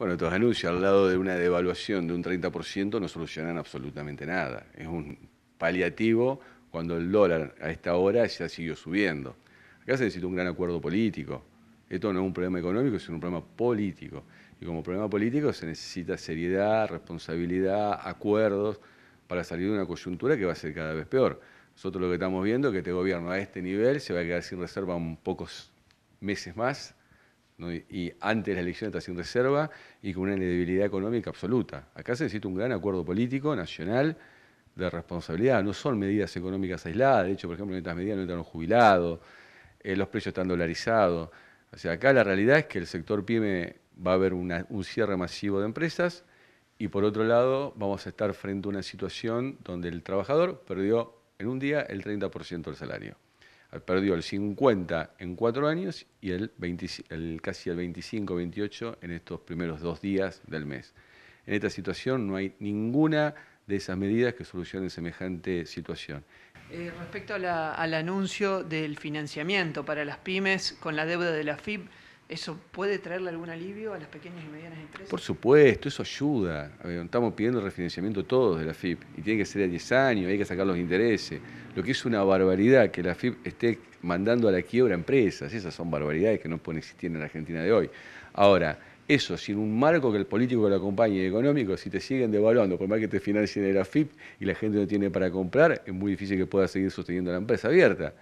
Bueno, estos anuncios al lado de una devaluación de un 30% no solucionan absolutamente nada. Es un paliativo cuando el dólar a esta hora ya siguió subiendo. Acá se necesita un gran acuerdo político. Esto no es un problema económico, sino un problema político. Y como problema político se necesita seriedad, responsabilidad, acuerdos para salir de una coyuntura que va a ser cada vez peor. Nosotros lo que estamos viendo es que este gobierno a este nivel se va a quedar sin reserva un pocos meses más y, antes de la elección está sin reserva y con una debilidad económica absoluta. Acá se necesita un gran acuerdo político nacional de responsabilidad. No son medidas económicas aisladas. De hecho, por ejemplo, en estas medidas no entran los jubilados, eh, los precios están dolarizados. O sea, acá la realidad es que el sector pyme va a haber un cierre masivo de empresas y por otro lado vamos a estar frente a una situación donde el trabajador perdió en un día el 30% del salario perdió el 50 en cuatro años y el, casi el 25-28 en estos primeros dos días del mes. En esta situación no hay ninguna de esas medidas que solucionen semejante situación. Eh, respecto al anuncio del financiamiento para las pymes con la deuda de la FIB, ¿Eso puede traerle algún alivio a las pequeñas y medianas empresas? Por supuesto, eso ayuda. estamos pidiendo refinanciamiento todos de la FIP y tiene que ser a 10 años, hay que sacar los intereses. Lo que es una barbaridad que la FIP esté mandando a la quiebra empresas, esas son barbaridades que no pueden existir en la Argentina de hoy. Ahora, eso, sin un marco que el político lo acompañe económico, si te siguen devaluando, por más que te financien de la FIP y la gente no tiene para comprar, es muy difícil que pueda seguir sosteniendo la empresa abierta.